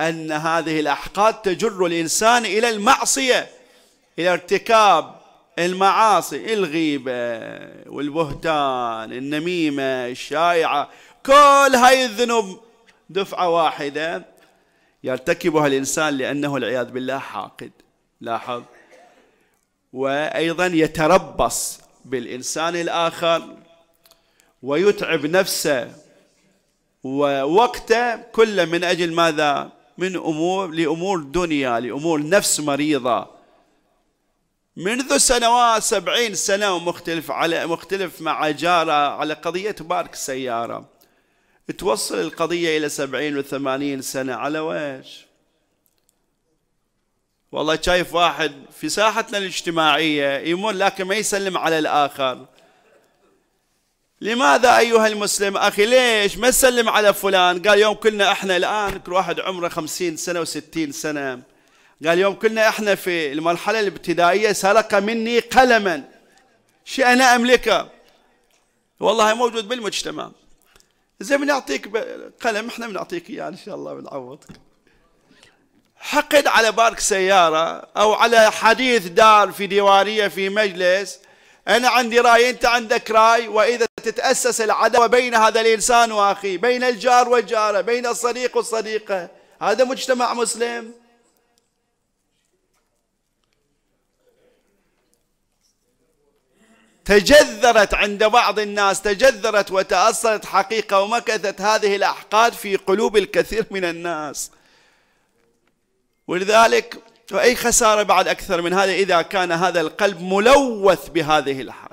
أن هذه الأحقاد تجر الإنسان إلى المعصية إلى ارتكاب المعاصي الغيبة والبهتان النميمة الشائعة كل هاي الذنوب دفعة واحدة يرتكبها الإنسان لأنه العياذ بالله حاقد لاحظ وأيضا يتربص بالإنسان الآخر ويتعب نفسه ووقته كله من أجل ماذا من أمور لأمور دنيا لأمور نفس مريضة منذ سنوات سبعين سنة ومختلف على مختلف مع جارة على قضية بارك سيارة توصل القضية إلى سبعين وثمانين سنة على ويش والله شايف واحد في ساحتنا الاجتماعية يمر لكن ما يسلم على الآخر لماذا أيها المسلم أخي ليش ما تسلم على فلان قال يوم كلنا إحنا الآن كل واحد عمره خمسين سنة وستين سنة قال يوم كلنا إحنا في المرحلة الابتدائية سرق مني قلما شيء أنا أملكه والله موجود بالمجتمع زي بنعطيك قلم احنا بنعطيك اياه يعني ان شاء الله بنعوضك حقد على بارك سيارة أو على حديث دار في ديوانية في مجلس أنا عندي رأي أنت عندك رأي وإذا تتأسس العداوة بين هذا الإنسان وأخيه بين الجار والجارة بين الصديق والصديقة هذا مجتمع مسلم تجذرت عند بعض الناس تجذرت وتأصلت حقيقة ومكثت هذه الأحقاد في قلوب الكثير من الناس ولذلك وأي خسارة بعد أكثر من هذا إذا كان هذا القلب ملوث بهذه الحق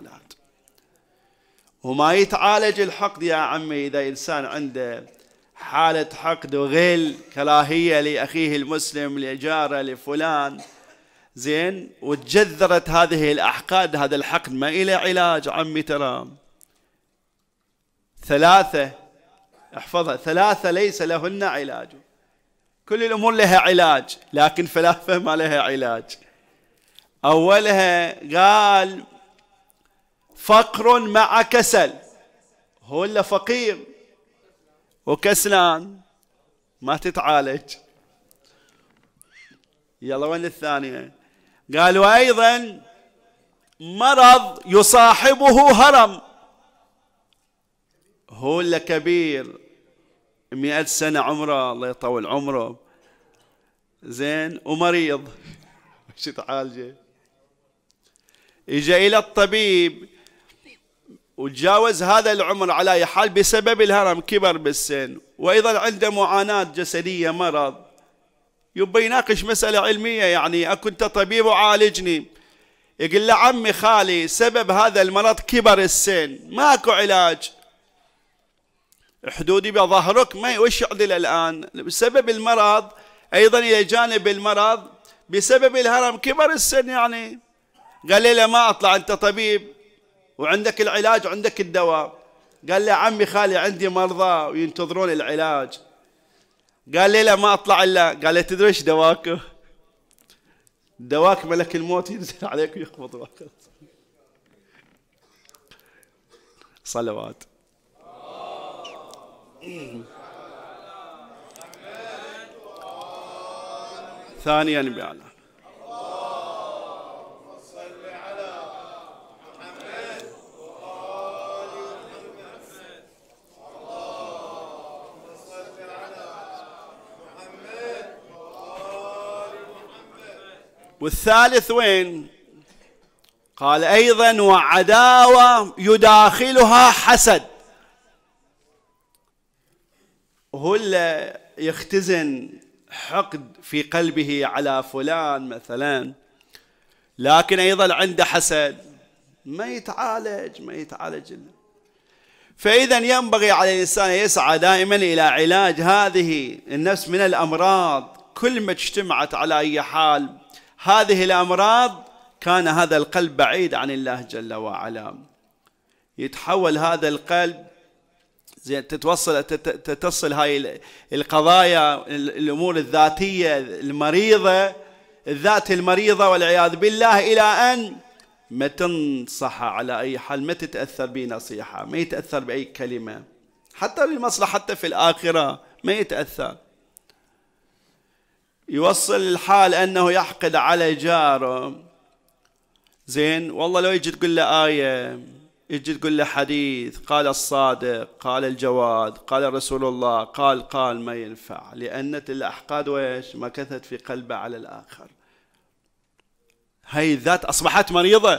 وما يتعالج الحقد يا عمي إذا إنسان عنده حالة حقد وغل كراهية لأخيه المسلم لجاره لفلان زين وتجذرت هذه الأحقاد هذا الحقد ما إلى علاج عمي ترى ثلاثة احفظها ثلاثة ليس لهن علاج كل الأمور لها علاج لكن ثلاثة ما لها علاج أولها قال فقر مع كسل هو إلا فقير وكسلان ما تتعالج يلا وين الثانية قال وأيضا مرض يصاحبه هرم هو إلا كبير مئة سنة عمره الله يطول عمره زين ومريض وش تعالجه إجا إلى الطبيب وتجاوز هذا العمر على أي حال بسبب الهرم كبر بالسن وأيضا عنده معاناة جسدية مرض يبى يناقش مسألة علمية يعني أكنت طبيب وعالجني يقول له عمي خالي سبب هذا المرض كبر السن ماكو علاج حدودي بظهرك ما وش يعدل الآن بسبب المرض أيضا إلى جانب المرض بسبب الهرم كبر السن يعني قال لي لا ما أطلع أنت طبيب وعندك العلاج وعندك الدواء قال لي عمي خالي عندي مرضى وينتظرون العلاج قال لي لا ما اطلع الا قال لي تدري ايش دواك دواك ملك الموت ينزل عليك ويخبط صلوات ثانيا بعلى والثالث وين قال ايضا وعداوه يداخلها حسد هو اللي يختزن حقد في قلبه على فلان مثلا لكن ايضا عنده حسد ما يتعالج ما يتعالج إلا. فاذا ينبغي على الانسان يسعى دائما الى علاج هذه النفس من الامراض كل ما اجتمعت على اي حال هذه الأمراض كان هذا القلب بعيد عن الله جل وعلا يتحول هذا القلب زين تتوصل تتصل هاي القضايا الامور الذاتيه المريضه الذات المريضه والعياذ بالله الى ان ما تنصح على اي حال ما تتاثر بنصيحه ما يتاثر باي كلمه حتى بالمصلحه حتى في الاخره ما يتاثر يوصل الحال انه يحقد على جاره زين والله لو يجي تقول له ايه يجي تقول له حديث قال الصادق قال الجواد قال رسول الله قال قال ما ينفع لأن الأحقاد ويش مكثت في قلبه على الآخر هي الذات أصبحت مريضة